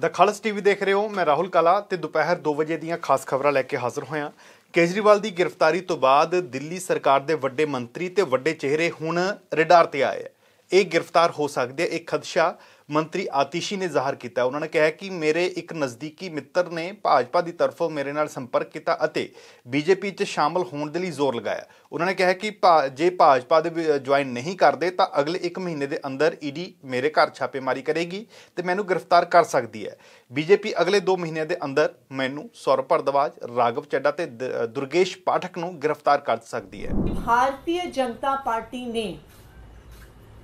ਦਾ ਖਾਲਸ TV ਦੇਖ ਰਹੇ ਹੋ ਮੈਂ ਰਾਹੁਲ ਕਲਾ ਤੇ ਦੁਪਹਿਰ 2 ਵਜੇ ਦੀਆਂ ਖਾਸ ਖਬਰਾਂ ਲੈ ਕੇ ਹਾਜ਼ਰ ਹੋਇਆ ਕੇਜਰੀਵਾਲ ਦੀ ਗ੍ਰਿਫਤਾਰੀ ਤੋਂ ਬਾਅਦ ਦਿੱਲੀ ਸਰਕਾਰ ਦੇ ਵੱਡੇ ਮੰਤਰੀ ਤੇ ਵੱਡੇ ਚਿਹਰੇ ਹੁਣ ਰਿਡਾਰ ਤੇ ਆਏ ਇਹ ਗ੍ਰਿਫਤਾਰ ਹੋ ਸਕਦੇ ਇੱਕ ਖਦਸ਼ਾ ਮੰਤਰੀ ਆਤਿਸ਼ੀ ਨੇ ਜ਼ਾਹਰ ਕੀਤਾ ਉਹਨਾਂ ਨੇ ਕਿਹਾ ਕਿ ਮੇਰੇ ਇੱਕ ਨਜ਼ਦੀਕੀ ਮਿੱਤਰ ਨੇ ਭਾਜਪਾ ਦੀ ਤਰਫੋਂ ਮੇਰੇ ਨਾਲ ਸੰਪਰਕ ਕੀਤਾ ਅਤੇ ਬੀਜੇਪੀ 'ਚ ਸ਼ਾਮਲ ਹੋਣ ਦੇ ਲਈ ਜ਼ੋਰ ਲਗਾਇਆ ਉਹਨਾਂ ਨੇ ਕਿਹਾ ਕਿ ਜੇ ਭਾਜਪਾ ਦੇ ਜੁਆਇਨ ਨਹੀਂ ਕਰਦੇ ਤਾਂ ਅਗਲੇ 1 ਮਹੀਨੇ ਦੇ ਅੰਦਰ ਈਡੀ ਮੇਰੇ ਘਰ ਛਾਪੇਮਾਰੀ ਕਰੇਗੀ ਤੇ ਮੈਨੂੰ ਗ੍ਰਿਫਤਾਰ ਕਰ ਸਕਦੀ ਹੈ ਬੀਜੇਪੀ ਅਗਲੇ 2 ਮਹੀਨਿਆਂ ਦੇ ਅੰਦਰ ਮੈਨੂੰ ਸੌਰਵ ਪਰਦਵਾਜ ਰਾਗਵ ਚੱਡਾ ਤੇ ਦੁਰਗੇਸ਼ ਪਾਠਕ ਨੂੰ ਗ੍ਰਿਫਤਾਰ ਕਰ ਸਕਦੀ ਹੈ ਭਾਰਤੀ ਜਨਤਾ ਪਾਰਟੀ ਨੇ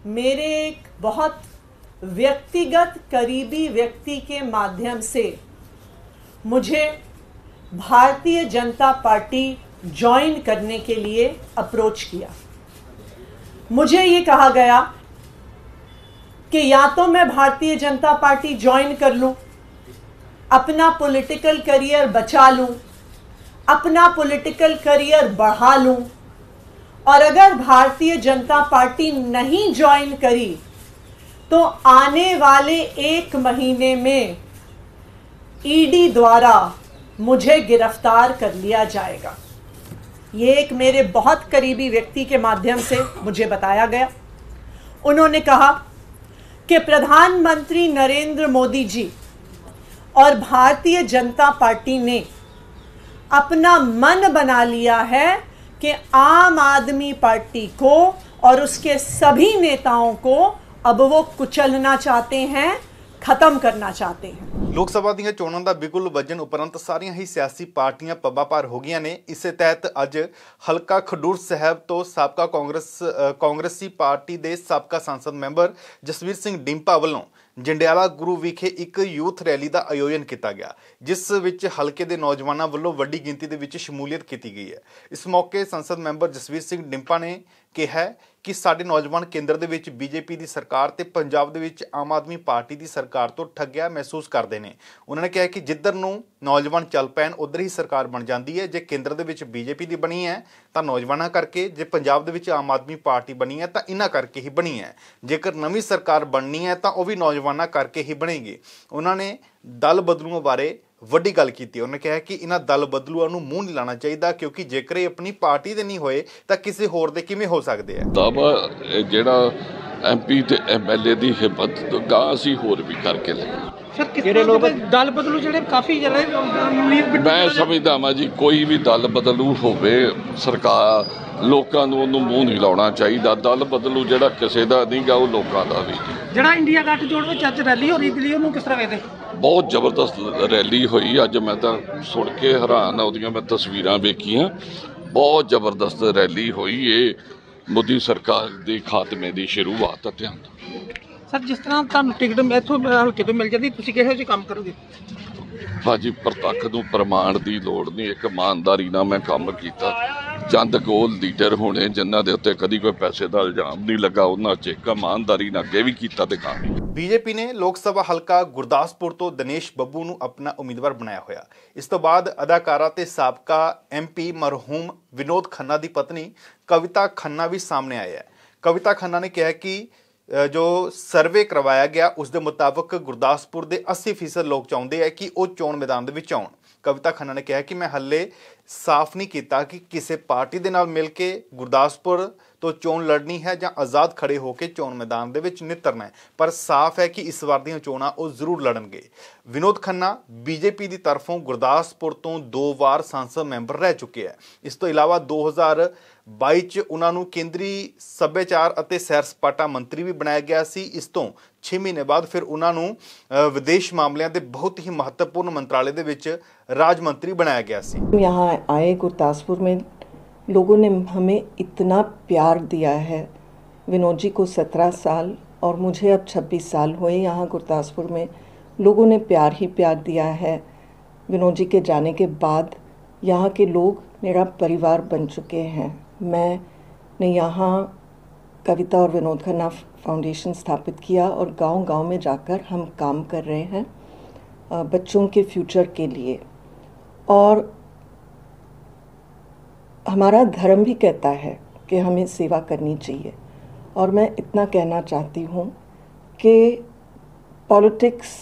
ਮੇਰੇ ਇੱਕ ਬਹੁਤ व्यक्तिगत करीबी व्यक्ति के माध्यम से मुझे भारतीय जनता पार्टी ज्वाइन करने के लिए अप्रोच किया मुझे ये कहा गया कि या तो मैं भारतीय जनता पार्टी ज्वाइन कर लूं, अपना पॉलिटिकल करियर बचा लूं, अपना पॉलिटिकल करियर बढ़ा लूं, और अगर भारतीय जनता पार्टी नहीं ज्वाइन करी तो आने वाले एक महीने में ईडी e द्वारा मुझे गिरफ्तार कर लिया जाएगा ये एक मेरे बहुत करीबी व्यक्ति के माध्यम से मुझे बताया गया उन्होंने कहा कि प्रधानमंत्री नरेंद्र मोदी जी और भारतीय जनता पार्टी ने अपना मन बना लिया है कि आम आदमी पार्टी को और उसके सभी नेताओं को ਅਬ ਉਹ ਕੁਚਲਣਾ ਚਾਹਤੇ ਹੈ ਖਤਮ ਕਰਨਾ ਚਾਹਤੇ ਹਨ ਲੋਕ ਸਭਾ ਦੀਆਂ ਚੋਣਾਂ ਦਾ ਬਿਲਕੁਲ ਵਜਨ ਉਪਰੰਤ ਸਾਰੀਆਂ ਹੀ ਸਿਆਸੀ ਪਾਰਟੀਆਂ ਪੱਬਾਪਾਰ ਹੋ ਗਈਆਂ ਨੇ ਇਸੇ ਤਹਿਤ ਅੱਜ ਹਲਕਾ ਖਡੂਰ ਸਾਹਿਬ ਤੋਂ ਸਾਬਕਾ ਕਾਂਗਰਸ ਕਾਂਗਰਸੀ ਪਾਰਟੀ ਦੇ ਸਾਬਕਾ ਸੰਸਦ ਮੈਂਬਰ ਜਸਵੀਰ ਸਿੰਘ ਡਿੰਪਾ ਵੱਲੋਂ ਜੰਡਿਆਲਾ ਗੁਰੂ ਵਿਖੇ ਇੱਕ ਯੂਥ ਰੈਲੀ ਦਾ ਆਯੋਜਨ ਕੀਤਾ ਗਿਆ ਜਿਸ ਵਿੱਚ ਹਲਕੇ ਦੇ ਨੌਜਵਾਨਾਂ ਵੱਲੋਂ ਵੱਡੀ ਗਿਣਤੀ ਦੇ ਵਿੱਚ ਸ਼ਮੂਲੀਅਤ ਕੀਤੀ ਗਈ ਹੈ ਇਸ ਮੌਕੇ ਸੰਸਦ ਮੈਂਬਰ ਜਸਵੀਰ ਸਿੰਘ ਡਿੰਪਾ ਨੇ ਕਿਹਾ ਕਿ ਸਾਡੇ ਨੌਜਵਾਨ ਕੇਂਦਰ ਦੇ ਵਿੱਚ ਬੀਜੇਪੀ ਦੀ ਸਰਕਾਰ ਤੇ ਪੰਜਾਬ ਦੇ ਵਿੱਚ ਆਮ ਆਦਮੀ ਪਾਰਟੀ ਦੀ ਸਰਕਾਰ ਤੋਂ ਠੱਗਿਆ ਮਹਿਸੂਸ ਕਰਦੇ ਨੇ ਉਹਨਾਂ ਨੇ ਕਿਹਾ ਕਿ ਜਿੱਧਰ ਨੂੰ ਨੌਜਵਾਨ ਚੱਲ ਪੈਣ ਉਧਰ ਹੀ ਸਰਕਾਰ ਬਣ ਜਾਂਦੀ ਹੈ ਜੇ ਕੇਂਦਰ ਦੇ ਵਿੱਚ ਬੀਜੇਪੀ ਦੀ ਬਣੀ ਹੈ ਤਾਂ ਨੌਜਵਾਨਾਂ ਕਰਕੇ ਜੇ ਪੰਜਾਬ ਦੇ ਵਿੱਚ ਆਮ ਆਦਮੀ ਪਾਰਟੀ ਬਣੀ ਹੈ ਤਾਂ ਇਹਨਾਂ ਕਰਕੇ ਹੀ ਬਣੀ ਹੈ ਜੇਕਰ ਨਵੀਂ ਸਰਕਾਰ ਬਣਨੀ ਹੈ ਤਾਂ ਉਹ ਵੀ ਨੌਜਵਾਨਾਂ ਕਰਕੇ ਹੀ ਬਣੇਗੀ ਉਹਨਾਂ ਨੇ ਦਲ ਬਦਲੂਆਂ ਬਾਰੇ ਵੱਡੀ ਗੱਲ ਕੀਤੀ ਉਹਨੇ ਕਿਹਾ ਕਿ ਇਹਨਾਂ ਦਲ ਬਦਲੂਆਂ ਨੂੰ ਮੂੰਹ ਨਹੀਂ ਲਾਣਾ ਚਾਹੀਦਾ ਕਿਉਂਕਿ ਜੇਕਰ ਇਹ ਆਪਣੀ ਪਾਰਟੀ ਦੇ ਨਹੀਂ ਹੋਏ ਤਾਂ ਕਿਸੇ ਹੋਰ ਦੇ ਕਿਵੇਂ ਹੋ ਸਕਦੇ ਆ ਦਾਵਾ ਜਿਹੜਾ ਐਮਪੀ ਤੇ ਐਮਐਲਏ ਦੀ ਹਿੰਮਤ ਗਾ ਅਸੀਂ ਹੋਰ ਵੀ ਕਰਕੇ ਲੈ ਜਿਹੜੇ ਲੋਕ ਦਲ ਬਦਲੂ ਜਿਹੜੇ ਕਾਫੀ ਮੈਂ ਸਮਝਦਾ ਮਾ ਜੀ ਕੋਈ ਵੀ ਦਲ ਬਦਲੂ ਹੋਵੇ ਸਰਕਾਰ ਲੋਕਾਂ ਨੂੰ ਉਹਨੂੰ ਮੂੰਹ ਨਹੀਂ ਲਾਉਣਾ ਚਾਹੀਦਾ ਦਲ ਬਦਲੂ ਜਿਹੜਾ ਕਿਸੇ ਦਾ ਨਹੀਂਗਾ ਉਹ ਲੋਕਾਂ ਦਾ ਵੀ ਜਿਹੜਾ ਇੰਡੀਆ ਗੱਟ ਜੋੜ ਵਿੱਚ ਅੱਜ ਰੈਲੀ ਹੋ ਰਹੀ ਦਿੱਲੀ ਉਹਨੂੰ ਕਿਸ ਤਰ੍ਹਾਂ ਵੇਖਦੇ ਬਹੁਤ ਜ਼ਬਰਦਸਤ ਰੈਲੀ ਹੋਈ ਅੱਜ ਮੈਂ ਤਾਂ ਸੁਣ ਕੇ ਹੈਰਾਨ ਆ ਉਹਦੀਆਂ ਮੈਂ ਤਸਵੀਰਾਂ ਵੇਖੀਆਂ ਬਹੁਤ ਜ਼ਬਰਦਸਤ ਰੈਲੀ ਹੋਈ ਇਹ ਮੋਦੀ ਸਰਕਾਰ ਦੇ ਖਾਤਮੇ ਦੀ ਸ਼ੁਰੂਆਤ ਹੈ ਧਿਆਨ ਸਰ ਜਿਸ ਤਰ੍ਹਾਂ ਤੁਹਾਨੂੰ ਟਿਕਟ ਇੱਥੋਂ ਹਲਕੇ ਤੋਂ ਮਿਲ ਜਾਂਦੀ ਤੁਸੀਂ ਕਿਹੋ ਜਿਹਾ ਕੰਮ ਕਰੋਗੇ ਭਾਜੀ ਪ੍ਰਤੱਖ ਨੂੰ ਪ੍ਰਮਾਣ ਦੀ ਲੋੜ ਨਹੀਂ ਇੱਕ ਇਮਾਨਦਾਰੀ ਨਾਲ ਮੈਂ ਕੰਮ ਕੀਤਾ ਚੰਦ ਕੋਲ ਲੀਡਰ ਹੋਣੇ ਜਿਨ੍ਹਾਂ ਦੇ ਉੱਤੇ ਕਦੀ ਕੋਈ ਪੈਸੇ ਦਾ ਇਲਜ਼ਾਮ ਨਹੀਂ ਲੱਗਾ ਉਹਨਾਂ 'ਚ ਇੱਕ ਇਮਾਨਦਾਰੀ ਨਾਲ ਅੱਗੇ ਵੀ ਕੀਤਾ ਤੇ ਬੀਜੇਪੀ ਨੇ ਲੋਕ ਸਭਾ ਹਲਕਾ ਗੁਰਦਾਸਪੁਰ ਤੋਂ ਦਿਨੇਸ਼ ਬੱਬੂ ਨੂੰ ਆਪਣਾ ਉਮੀਦਵਾਰ ਬਣਾਇਆ ਹੋਇਆ ਇਸ ਤੋਂ ਬਾਅਦ ਅਦਾਕਾਰਾ ਤੇ ਸਾਬਕਾ ਐਮਪੀ ਮਰਹੂਮ ਵਿਨੋਦ ਖੰਨਾ ਦੀ ਪਤਨੀ ਕਵਿਤਾ ਖੰਨਾ ਵੀ ਸਾਹਮਣੇ ਆਇਆ ਕਵਿਤਾ ਖੰਨਾ ਨੇ ਕਿਹਾ ਕਿ ਜੋ ਸਰਵੇ ਕਰਵਾਇਆ ਗਿਆ ਉਸ ਦੇ ਮੁਤਾਬਕ ਗੁਰਦਾਸਪੁਰ ਦੇ 80% ਲੋਕ ਚਾਹੁੰਦੇ ਆ ਕਿ ਉਹ ਚੋਣ ਮੈਦਾਨ ਦੇ ਵਿੱਚ ਆਉਣ ਕਵਿਤਾ ਖੰਨਾ ਨੇ ਕਿਹਾ ਕਿ ਮੈਂ ਹੱਲੇ ਸਾਫ਼ ਨਹੀਂ ਕੀਤਾ ਕਿ ਕਿਸੇ ਪਾਰਟੀ ਦੇ ਨਾਲ ਮਿਲ ਕੇ ਗੁਰਦਾਸਪੁਰ ਤੋਂ ਚੋਣ ਲੜਨੀ ਹੈ ਜਾਂ ਆਜ਼ਾਦ ਖੜੇ ਹੋ ਕੇ ਚੋਣ ਮੈਦਾਨ ਦੇ ਵਿੱਚ ਨਿਤਰਨਾ ਹੈ ਪਰ ਸਾਫ਼ ਹੈ ਕਿ ਇਸ ਵਾਰ ਦੀਆਂ ਚੋਣਾਂ ਉਹ ਜ਼ਰੂਰ ਲੜਨਗੇ ਵਿਨੋਦ ਖੰਨਾ ਬੀਜੇਪੀ ਦੀ ਤਰਫੋਂ ਗੁਰਦਾਸਪੁਰ ਤੋਂ ਦੋ ਵਾਰ ਸੰਸਦ ਮੈਂਬਰ ਰਹਿ ਚੁੱਕੇ ਹੈ ਇਸ ਤੋਂ ਇਲਾਵਾ 2000 ਬਾਈਚ ਉਹਨਾਂ ਨੂੰ ਕੇਂਦਰੀ ਸੱਭਿਆਚਾਰ ਅਤੇ ਸੈਰ ਸਪਾਟਾ ਮੰਤਰੀ ਵੀ ਬਣਾਇਆ ਗਿਆ ਸੀ ਇਸ ਤੋਂ 6 ਮਹੀਨੇ ਬਾਅਦ ਫਿਰ ਉਹਨਾਂ ਨੂੰ ਵਿਦੇਸ਼ ਮਾਮਲਿਆਂ ਦੇ ਬਹੁਤ ਹੀ ਮਹੱਤਵਪੂਰਨ ਮੰਤਰਾਲੇ ਦੇ ਵਿੱਚ ਰਾਜ ਮੰਤਰੀ ਬਣਾਇਆ ਗਿਆ ਸੀ ਯਹਾਂ ਆਏ ਗੁਰਦਾਸਪੁਰ ਮੇਂ ਲੋਕੋ ਨੇ ਹਮੇ ਇਤਨਾ ਪਿਆਰ ਦਿਆ ਹੈ ਵਿਨੋਦ ਜੀ ਕੋ 17 ਸਾਲ ਔਰ ਮੁਝੇ ਅਬ 26 ਸਾਲ ਹੋਏ ਯਹਾਂ ਗੁਰਦਾਸਪੁਰ ਮੇ ਲੋਕੋ ਨੇ ਪਿਆਰ ਹੀ ਪਿਆਰ ਦਿਆ ਹੈ ਵਿਨੋਦ ਜੀ ਕੇ ਜਾਣੇ ਕੇ ਬਾਅਦ ਯਹਾਂ ਕੇ ਲੋਗ ਮੇਰਾ ਪਰਿਵਾਰ ਬਣ ਚੁਕੇ ਹਨ मैंने यहाँ कविता और विनोद खन्ना फाउंडेशन स्थापित किया और गांव-गांव में जाकर हम काम कर रहे हैं बच्चों के फ्यूचर के लिए और हमारा धर्म भी कहता है कि हमें सेवा करनी चाहिए और मैं इतना कहना चाहती हूँ कि पॉलिटिक्स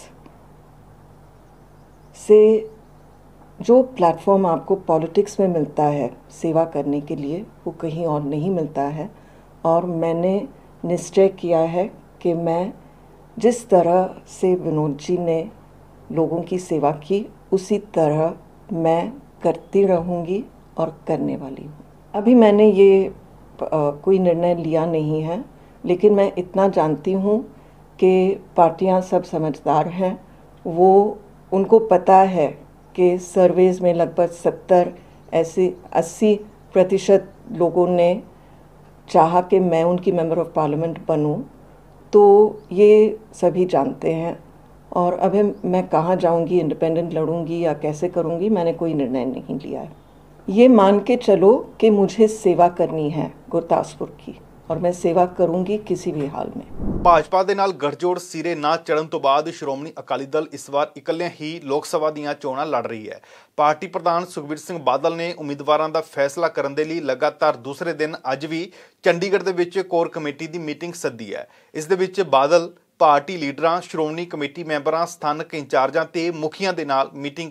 से जो प्लेटफॉर्म आपको पॉलिटिक्स में मिलता है सेवा करने के लिए वो कहीं और नहीं मिलता है और मैंने निश्चय किया है कि मैं जिस तरह से विनोद जी ने लोगों की सेवा की उसी तरह मैं करती रहूँगी और करने वाली हूँ अभी मैंने ये कोई निर्णय लिया नहीं है लेकिन मैं इतना जानती हूँ कि पार्टियाँ सब समझदार हैं वो उनको पता है के सर्वेज में लगभग सत्तर ऐसे अस्सी प्रतिशत लोगों ने चाहा कि मैं उनकी मेंबर ऑफ पार्लियामेंट बनूं तो ये सभी जानते हैं और अभी मैं कहाँ जाऊंगी इंडिपेंडेंट लड़ूंगी या कैसे करूंगी मैंने कोई निर्णय नहीं लिया है ये मान के चलो कि मुझे सेवा करनी है गुरदासपुर की ਔਰ ਮੈਂ ਸੇਵਾ ਕਰੂੰਗੀ ਕਿਸੇ ਵੀ ਹਾਲ ਮੇਂ ਭਾਜਪਾ ਦੇ ਨਾਲ ਗਠਜੋੜ ਸਿਰੇ ਨਾ ਚੜਨ ਤੋਂ ਬਾਅਦ ਸ਼੍ਰੋਮਣੀ ਅਕਾਲੀ ਦਲ ਇਸ ਵਾਰ ਇਕੱਲਿਆਂ ਹੀ ਲੋਕ ਸਭਾ ਦੀਆਂ ਚੋਣਾਂ ਲੜ ਰਹੀ ਹੈ ਪਾਰਟੀ ਪ੍ਰਧਾਨ ਸੁਖਵੀਰ ਸਿੰਘ ਬਾਦਲ ਨੇ ਉਮੀਦਵਾਰਾਂ ਦਾ ਫੈਸਲਾ ਕਰਨ ਦੇ ਲਈ ਲਗਾਤਾਰ ਦੂਸਰੇ ਦਿਨ ਅੱਜ ਵੀ ਚੰਡੀਗੜ੍ਹ ਦੇ ਵਿੱਚ ਕੋਰ ਕਮੇਟੀ ਦੀ ਮੀਟਿੰਗ ਸੱਦੀ ਹੈ ਇਸ ਦੇ ਵਿੱਚ ਬਾਦਲ ਪਾਰਟੀ ਲੀਡਰਾਂ ਸ਼੍ਰੋਮਣੀ ਕਮੇਟੀ ਮੈਂਬਰਾਂ ਸਥਾਨਕ ਇੰਚਾਰਜਾਂ ਤੇ ਮੁਖੀਆਂ ਦੇ ਨਾਲ ਮੀਟਿੰਗ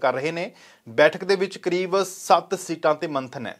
ਕਰ ਰਹੇ ਨੇ ਬੈਠਕ ਦੇ ਵਿੱਚ ਕਰੀਬ 7 ਸੀਟਾਂ ਤੇ ਮੰਥਨ ਹੈ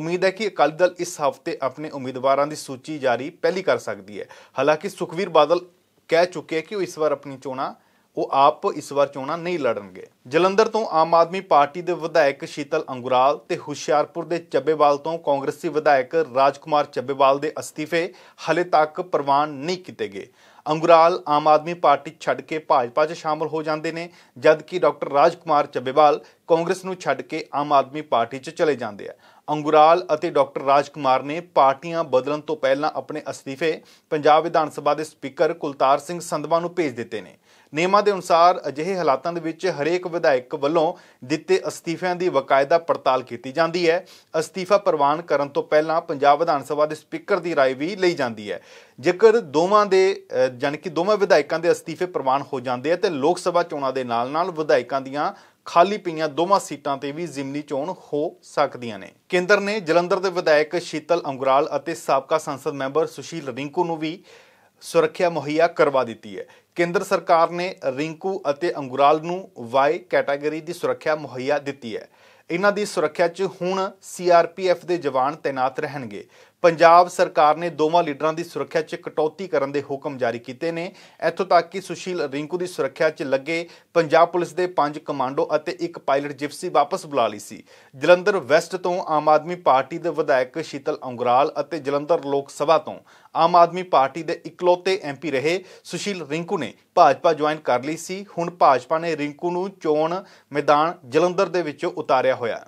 ਉਮੀਦ ਹੈ ਕਿ ਅਕਾਲੀ ਦਲ ਇਸ ਹਫ਼ਤੇ ਆਪਣੇ ਉਮੀਦਵਾਰਾਂ ਦੀ ਸੂਚੀ ਜਾਰੀ ਪਹਿਲੀ ਕਰ ਸਕਦੀ ਹੈ ਹਾਲਾਂਕਿ ਸੁਖਵੀਰ ਬਾਦਲ ਕਹਿ ਚੁੱਕੇ ਕਿ ਉਹ ਇਸ ਵਾਰ ਆਪਣੀ ਚੋਣਾਂ ਉਹ ਆਪ ਇਸ ਵਾਰ ਚੋਣਾਂ ਨਹੀਂ ਲੜਨਗੇ ਜਲੰਧਰ ਤੋਂ ਆਮ ਆਦਮੀ ਪਾਰਟੀ ਦੇ ਵਿਧਾਇਕ ਸ਼ੀਤਲ ਅੰਗੁਰਾਲ ਤੇ ਹੁਸ਼ਿਆਰਪੁਰ ਦੇ ਚੱਬੇਵਾਲ ਤੋਂ ਕਾਂਗਰਸੀ ਵਿਧਾਇਕ ਰਾਜਕੁਮਾਰ ਚੱਬੇਵਾਲ ਦੇ ਅਸਤੀਫੇ ਹਲੇ ਤੱਕ ਪ੍ਰਵਾਨ ਨਹੀਂ ਕੀਤੇ ਗਏ ਅੰਗੁਰਾਲ ਆਮ ਆਦਮੀ ਪਾਰਟੀ ਛੱਡ ਕੇ ਭਾਜਪਾ 'ਚ ਸ਼ਾਮਲ ਹੋ ਜਾਂਦੇ ਨੇ ਜਦਕਿ ਡਾਕਟਰ ਰਾਜਕੁਮਾਰ ਚੱਬੇਵਾਲ ਕਾਂਗਰਸ ਨੂੰ ਛੱਡ ਕੇ ਆਮ ਆਦਮੀ ਪਾਰਟੀ 'ਚ ਚਲੇ ਜਾਂਦੇ ਆ ਅੰਗੁਰਾਲ ਅਤੇ ਡਾਕਟਰ ਰਾਜਕੁਮਾਰ ਨੇ ਪਾਰਟੀਆਂ ਬਦਲਣ ਤੋਂ ਪਹਿਲਾਂ ਆਪਣੇ ਅਸਤੀਫੇ ਪੰਜਾਬ ਵਿਧਾਨ ਸਭਾ ਦੇ ਸਪੀਕਰ ਕੁਲਤਾਰ ਸਿੰਘ ਸੰਧਵਾ ਨੂੰ ਭੇਜ ਦਿੱਤੇ ਨੇ ਨਿਯਮਾਂ ਦੇ ਅਨੁਸਾਰ ਅਜਿਹੇ ਹਾਲਾਤਾਂ ਦੇ ਵਿੱਚ ਹਰੇਕ ਵਿਧਾਇਕ ਵੱਲੋਂ ਦਿੱਤੇ ਅਸਤੀਫਿਆਂ ਦੀ ਵਕਾਇਦਾ ਪੜਤਾਲ ਕੀਤੀ ਜਾਂਦੀ ਹੈ ਅਸਤੀਫਾ ਪ੍ਰਵਾਨ ਕਰਨ ਤੋਂ ਪਹਿਲਾਂ ਪੰਜਾਬ ਵਿਧਾਨ ਸਭਾ ਦੇ ਸਪੀਕਰ ਦੀ رائے ਵੀ ਲਈ ਜਾਂਦੀ ਹੈ ਜੇਕਰ ਦੋਵਾਂ ਦੇ ਜਾਨੀ ਕਿ ਦੋਵਾਂ ਵਿਧਾਇਕਾਂ ਦੇ ਅਸਤੀਫੇ ਪ੍ਰਵਾਨ ਹੋ ਜਾਂਦੇ ਹੈ ਤੇ ਲੋਕ ਸਭਾ ਚੋਣਾਂ ਦੇ ਨਾਲ-ਨਾਲ ਵਿਧਾਇਕਾਂ ਦੀਆਂ ਖਾਲੀ ਪਈਆਂ ਦੋਵਾਂ ਸੀਟਾਂ ਤੇ ਵੀ ਜ਼ਿਮਨੀ ਚੋਣ ਹੋ ਸਕਦੀਆਂ ਨੇ ਕੇਂਦਰ ਨੇ ਜਲੰਧਰ ਦੇ ਵਿਧਾਇਕ ਸ਼ੀਤਲ ਅੰਗਰਾਲ ਅਤੇ ਸਾਬਕਾ ਸੰਸਦ ਮੈਂਬਰ ਸੁਸ਼ੀਲ ਰਿੰਕੂ ਨੂੰ ਵੀ ਸੁਰੱਖਿਆ ਮੁਹੱਈਆ ਕਰਵਾ ਦਿੱਤੀ ਹੈ ਕੇਂਦਰ ਸਰਕਾਰ ਨੇ ਰਿੰਕੂ ਅਤੇ ਅੰਗੁਰਾਲ ਨੂੰ ਵਾਈ ਕੈਟਾਗਰੀ ਦੀ ਸੁਰੱਖਿਆ ਮੁਹੱਈਆ ਦਿੱਤੀ ਹੈ ਇਹਨਾਂ ਦੀ ਸੁਰੱਖਿਆ 'ਚ ਹੁਣ ਸੀਆਰਪੀਐਫ ਦੇ ਜਵਾਨ ਤਾਇਨਾਤ ਰਹਿਣਗੇ ਪੰਜਾਬ ਸਰਕਾਰ ਨੇ ਦੋਵਾਂ ਲੀਡਰਾਂ ਦੀ ਸੁਰੱਖਿਆ 'ਚ ਕਟੌਤੀ ਕਰਨ ਦੇ ਹੁਕਮ ਜਾਰੀ ਕੀਤੇ ਨੇ ਇੱਥੋਂ ਤੱਕ ਕਿ ਸੁਸ਼ੀਲ ਰਿੰਕੂ ਦੀ ਸੁਰੱਖਿਆ 'ਚ ਲੱਗੇ ਪੰਜਾਬ ਪੁਲਿਸ ਦੇ ਪੰਜ ਕਮਾਂਡੋ ਅਤੇ ਇੱਕ ਪਾਇਲਟ ਜਿਪਸੀ ਵਾਪਸ ਬੁਲਾ ਲਈ ਸੀ ਜਲੰਧਰ ਵੈਸਟ ਤੋਂ ਆਮ ਆਦਮੀ ਪਾਰਟੀ ਦੇ ਵਿਧਾਇਕ ਸ਼ੀਤਲ ਅੰਗਰਾਲ ਅਤੇ ਜਲੰਧਰ ਲੋਕ ਸਭਾ ਤੋਂ ਆਮ ਆਦਮੀ ਪਾਰਟੀ ਦੇ ਇਕਲੌਤੇ ਐਮਪੀ ਰਹੇ ਸੁਸ਼ੀਲ ਰਿੰਕੂ ਨੇ ਭਾਜਪਾ ਜੁਆਇਨ ਕਰ ਲਈ ਸੀ ਹੁਣ ਭਾਜਪਾ ਨੇ ਰਿੰਕੂ ਨੂੰ ਚੋਣ ਮੈਦਾਨ ਜਲੰਧਰ ਦੇ ਵਿੱਚੋਂ ਉਤਾਰਿਆ ਹੋਇਆ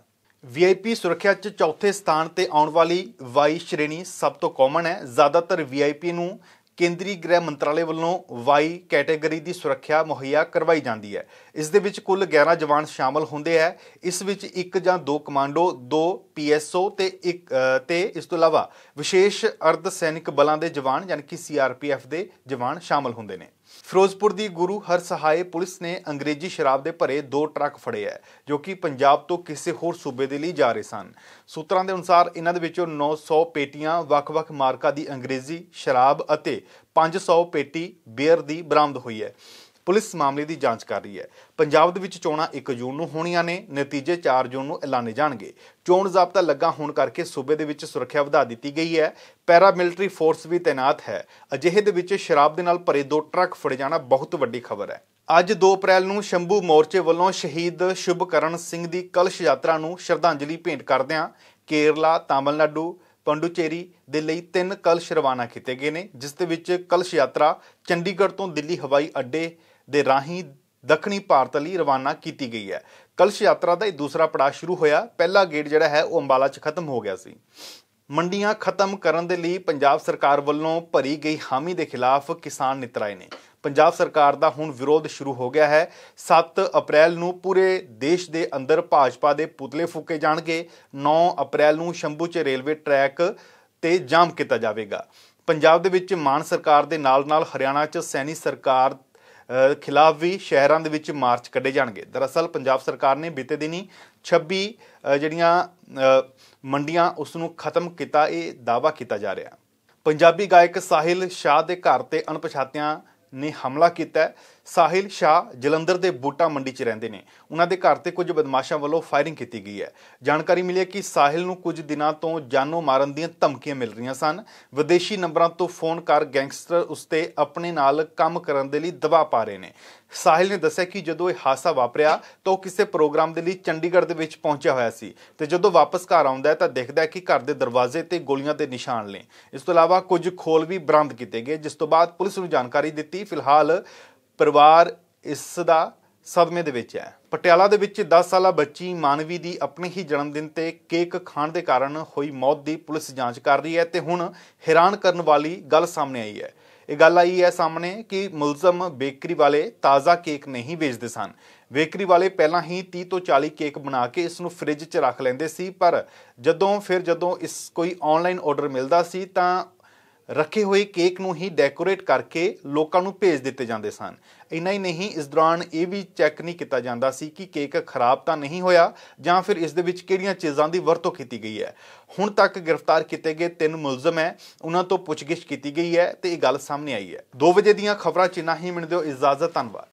ਵੀਆਈਪੀ ਸੁਰੱਖਿਆ 'ਚ ਚੌਥੇ ਸਥਾਨ ਤੇ ਆਉਣ ਵਾਲੀ ਵਾਈ ਸ਼੍ਰੇਣੀ ਸਭ ਤੋਂ ਕਾਮਨ ਹੈ ਜ਼ਿਆਦਾਤਰ ਵੀਆਈਪੀ ਨੂੰ ਕੇਂਦਰੀ ਗ੍ਰਹਿ ਮੰਤਰਾਲੇ ਵੱਲੋਂ ਵਾਈ ਕੈਟਾਗਰੀ ਦੀ ਸੁਰੱਖਿਆ ਮੁਹੱਈਆ ਕਰਵਾਈ ਜਾਂਦੀ ਹੈ ਇਸ ਦੇ ਵਿੱਚ ਕੁੱਲ 11 ਜਵਾਨ ਸ਼ਾਮਲ ਹੁੰਦੇ ਹੈ ਇਸ ਵਿੱਚ ਇੱਕ ਜਾਂ ਦੋ ਕਮਾਂਡੋ ਦੋ ਪੀਐਸਓ ਤੇ ਇੱਕ ਤੇ ਇਸ ਤੋਂ ਇਲਾਵਾ ਵਿਸ਼ੇਸ਼ ਅਰਧ ਸੈਨਿਕ ਬਲਾਂ ਦੇ ਜਵਾਨ ਯਾਨਕਿ CRPF ਸੀਆਰਪੀਐਫ ਦੇ ਜਵਾਨ ਸ਼ਾਮਲ ਹੁੰਦੇ ਨੇ ਫਿਰੋਜ਼ਪੁਰ ਦੀ ਗੁਰੂ ਹਰ ਸਹਾਏ ਪੁਲਿਸ ਨੇ ਅੰਗਰੇਜ਼ੀ ਸ਼ਰਾਬ ਦੇ ਭਰੇ ਦੋ ਟਰੱਕ ਫੜੇ ਹੈ ਜੋ ਕਿ ਪੰਜਾਬ ਤੋਂ ਕਿਸੇ ਹੋਰ ਸੂਬੇ ਦੇ ਲਈ ਜਾ ਰਹੇ ਸਨ ਸੂਤਰਾਂ ਦੇ ਅਨੁਸਾਰ ਇਹਨਾਂ ਦੇ ਵਿੱਚੋਂ 900 ਪੇਟੀਆਂ ਵੱਖ-ਵੱਖ ਮਾਰਕਾ ਦੀ ਅੰਗਰੇਜ਼ੀ ਸ਼ਰਾਬ ਅਤੇ 500 ਪੇਟੀ ਬੀਅਰ ਦੀ ਬਰਾਮਦ ਹੋਈ ਹੈ ਪੁਲਿਸ ਮਾਮਲੇ ਦੀ ਜਾਂਚ ਕਰ ਰਹੀ ਹੈ ਪੰਜਾਬ ਦੇ ਵਿੱਚ ਚੋਣਾਂ 1 ਜੂਨ ਨੂੰ ਹੋਣੀਆਂ ਨੇ ਨਤੀਜੇ 4 ਜੂਨ ਨੂੰ ਐਲਾਨੇ ਜਾਣਗੇ ਚੋਣ ਜ਼ਾਬਤਾ ਲੱਗਾ ਹੋਣ ਕਰਕੇ ਸੂਬੇ ਦੇ ਵਿੱਚ ਸੁਰੱਖਿਆ ਵਧਾ ਦਿੱਤੀ ਗਈ ਹੈ ਪੈਰਾ ਮਿਲਟਰੀ ਫੋਰਸ ਵੀ ਤਾਇਨਾਤ ਹੈ ਅਜਿਹੇ ਦੇ ਵਿੱਚ ਸ਼ਰਾਬ ਦੇ ਨਾਲ ਭਰੇ ਦੋ ਟਰੱਕ ਫੜੇ ਜਾਣਾ ਬਹੁਤ ਵੱਡੀ ਖਬਰ ਹੈ ਅੱਜ 2 ਅਪ੍ਰੈਲ ਨੂੰ ਸ਼ੰਭੂ ਮੋਰਚੇ ਵੱਲੋਂ ਸ਼ਹੀਦ ਸ਼ੁਭਕਰਨ ਸਿੰਘ ਦੀ ਕਲਸ਼ ਯਾਤਰਾ ਨੂੰ ਸ਼ਰਧਾਂਜਲੀ ਭੇਂਟ ਕਰਦਿਆਂ ਕੇਰਲਾ ਤਾਮਿਲਨਾਡੂ ਪੰਡੂਚੇਰੀ ਦੇ ਲਈ ਤਿੰਨ ਕਲਸ਼ ਰਵਾਨਾ ਕੀਤੇ ਗਏ ਨੇ ਜਿਸ ਦੇ ਵਿੱਚ ਕਲਸ਼ ਯਾਤਰਾ ਚੰਡੀਗੜ੍ਹ ਤੋਂ ਦਿੱਲੀ ਹਵਾਈ ਅੱਡੇ ਦੇ ਰਾਹੀਂ ਦੱਖਣੀ ਭਾਰਤ ਲਈ ਰਵਾਨਾ ਕੀਤੀ ਗਈ ਹੈ ਕਲਸ਼ ਯਾਤਰਾ ਦਾ ਇਹ ਦੂਸਰਾ ਪੜਾਅ ਸ਼ੁਰੂ ਹੋਇਆ ਪਹਿਲਾ ਗੇਟ ਜਿਹੜਾ ਹੈ ਉਹ ਅੰਬਾਲਾ 'ਚ ਖਤਮ ਹੋ ਗਿਆ ਸੀ ਮੰਡੀਆਂ ਖਤਮ ਕਰਨ ਦੇ ਲਈ ਪੰਜਾਬ ਸਰਕਾਰ ਵੱਲੋਂ ਭਰੀ ਗਈ ਹਾਮੀ ਦੇ ਖਿਲਾਫ ਕਿਸਾਨ ਨਿਤਰਾਏ ਨੇ ਪੰਜਾਬ ਸਰਕਾਰ ਦਾ ਹੁਣ ਵਿਰੋਧ ਸ਼ੁਰੂ ਹੋ ਗਿਆ ਹੈ 7 ਅਪ੍ਰੈਲ ਨੂੰ ਪੂਰੇ ਦੇਸ਼ ਦੇ ਅੰਦਰ ਭਾਜਪਾ ਦੇ ਪੁਤਲੇ ਫੂਕੇ ਜਾਣਗੇ 9 ਅਪ੍ਰੈਲ ਨੂੰ ਸ਼ੰਭੂ 'ਚ ਰੇਲਵੇ ਟਰੈਕ ਤੇ ਜਾਮ ਕੀਤਾ ਜਾਵੇਗਾ ਪੰਜਾਬ ਦੇ ਵਿੱਚ ਮਾਨ ਸਰਕਾਰ ਦੇ ਨਾਲ-ਨਾਲ ਹਰਿਆਣਾ 'ਚ ਸੈਣੀ ਸਰਕਾਰ ਖਿਲਾਫ ਵੀ ਸ਼ਹਿਰਾਂ ਦੇ ਵਿੱਚ ਮਾਰਚ ਕੱਢੇ ਜਾਣਗੇ ਦਰਅਸਲ ਪੰਜਾਬ ਸਰਕਾਰ ਨੇ ਬੀਤੇ ਦਿਨੀ 26 ਜਿਹੜੀਆਂ ਮੰਡੀਆਂ ਉਸ ਨੂੰ ਖਤਮ ਕੀਤਾ ਇਹ ਦਾਵਾ ਕੀਤਾ ਜਾ ਰਿਹਾ ਪੰਜਾਬੀ ਗਾਇਕ ਸਾਹਿਲ ਸ਼ਾਹ ਦੇ ਘਰ ਤੇ ਅਣਪਛਾਤਿਆਂ ਨੇ ਹਮਲਾ ਕੀਤਾ ਸਾਹਿਲ ਸ਼ਾ ਜਲੰਧਰ ਦੇ ਬੂਟਾ ਮੰਡੀ 'ਚ ਰਹਿੰਦੇ ਨੇ ਉਹਨਾਂ ਦੇ ਘਰ ਤੇ ਕੁਝ ਬਦਮਾਸ਼ਾਂ ਵੱਲੋਂ ਫਾਇਰਿੰਗ ਕੀਤੀ ਗਈ ਹੈ ਜਾਣਕਾਰੀ ਮਿਲੀ ਹੈ ਕਿ ਸਾਹਿਲ ਨੂੰ ਕੁਝ ਦਿਨਾਂ ਤੋਂ ਜਾਨੋਂ ਮਾਰਨ ਦੀਆਂ ਧਮਕੀਆਂ ਮਿਲ ਰਹੀਆਂ ਸਨ ਵਿਦੇਸ਼ੀ ਨੰਬਰਾਂ ਤੋਂ ਫੋਨ ਕਰ ਗੈਂਗਸਟਰ ਉਸਤੇ ਆਪਣੇ ਨਾਲ ਕੰਮ ਕਰਨ ਦੇ ਲਈ ਦਬਾਅ ਪਾ ਰਹੇ ਨੇ ਸਾਹਿਲ ਨੇ ਦੱਸਿਆ ਕਿ ਜਦੋਂ ਇਹ ਹਾਸਾ ਵਾਪਰਿਆ ਤਾਂ ਉਹ ਕਿਸੇ ਪ੍ਰੋਗਰਾਮ ਦੇ ਲਈ ਚੰਡੀਗੜ੍ਹ ਦੇ ਵਿੱਚ ਪਹੁੰਚਿਆ ਹੋਇਆ ਸੀ ਤੇ ਜਦੋਂ ਵਾਪਸ ਘਰ ਆਉਂਦਾ ਹੈ ਤਾਂ ਦੇਖਦਾ ਹੈ ਕਿ ਘਰ ਦੇ ਦਰਵਾਜ਼ੇ ਤੇ ਗੋਲੀਆਂ ਦੇ ਨਿਸ਼ਾਨ ਨੇ ਇਸ ਤੋਂ ਇਲਾਵਾ ਕੁਝ ਖੋਲ ਵੀ ਬਰਾਮਦ ਕੀਤੇ ਗਏ ਜਿਸ ਤੋਂ ਬਾਅਦ ਪੁਲਿਸ ਨੂੰ ਜਾਣਕਾਰੀ ਦਿੱਤੀ ਫਿਲਹਾਲ ਪਰਿਵਾਰ ਇਸ ਦਾ ਸਦਮੇ ਦੇ ਵਿੱਚ ਹੈ ਪਟਿਆਲਾ ਦੇ ਵਿੱਚ 10 ਸਾਲਾ ਬੱਚੀ ਮਾਨਵੀ ਦੀ ਆਪਣੇ ਹੀ ਜਨਮ ਦਿਨ ਤੇ ਕੇਕ ਖਾਣ ਦੇ ਕਾਰਨ ਹੋਈ ਮੌਤ ਦੀ ਪੁਲਿਸ ਜਾਂਚ ਕਰ ਰਹੀ ਹੈ ਤੇ ਹੁਣ ਹੈਰਾਨ ਕਰਨ ਵਾਲੀ ਗੱਲ ਸਾਹਮਣੇ ਆਈ ਹੈ ਇਹ ਗੱਲ ਆਈ ਹੈ ਸਾਹਮਣੇ ਕਿ ਮੁਲਜ਼ਮ ਬੇਕਰੀ ਵਾਲੇ ਤਾਜ਼ਾ ਕੇਕ ਨਹੀਂ ਵੇਚਦੇ ਸਨ ਬੇਕਰੀ ਵਾਲੇ ਪਹਿਲਾਂ ਹੀ 30 ਤੋਂ 40 ਕੇਕ ਬਣਾ ਕੇ ਇਸ ਨੂੰ ਫ੍ਰਿਜ 'ਚ ਰੱਖ ਲੈਂਦੇ ਸੀ ਪਰ ਜਦੋਂ ਫਿਰ ਜਦੋਂ ਇਸ ਕੋਈ ਆਨਲਾਈਨ ਆਰਡਰ ਮਿਲਦਾ ਸੀ ਤਾਂ ਰੱਖੇ ਹੋਏ ਕੇਕ ਨੂੰ ਹੀ ਡੈਕੋਰੇਟ ਕਰਕੇ ਲੋਕਾਂ ਨੂੰ ਭੇਜ ਦਿੱਤੇ ਜਾਂਦੇ ਸਨ ਇੰਨਾ ਹੀ ਨਹੀਂ ਇਸ ਦੌਰਾਨ ਇਹ ਵੀ ਚੈੱਕ ਨਹੀਂ ਕੀਤਾ ਜਾਂਦਾ ਸੀ ਕਿ ਕੇਕ ਖਰਾਬ ਤਾਂ ਨਹੀਂ ਹੋਇਆ ਜਾਂ ਫਿਰ ਇਸ ਦੇ ਵਿੱਚ ਕਿਹੜੀਆਂ ਚੀਜ਼ਾਂ ਦੀ ਵਰਤੋਂ ਕੀਤੀ ਗਈ ਹੈ ਹੁਣ ਤੱਕ ਗ੍ਰਿਫਤਾਰ ਕੀਤੇ ਗਏ ਤਿੰਨ ਮੁਲਜ਼ਮ ਹੈ ਉਹਨਾਂ ਤੋਂ ਪੁੱਛਗਿੱਛ ਕੀਤੀ ਗਈ ਹੈ ਤੇ ਇਹ ਗੱਲ ਸਾਹਮਣੇ ਆਈ ਹੈ 2 ਵਜੇ ਦੀਆਂ ਖਬਰਾਂ ਚ ਨਹੀਂ ਹੀ ਮਿਲਦੇ ਹੋ ਇਜਾਜ਼ਤ ਧੰਨਵਾਦ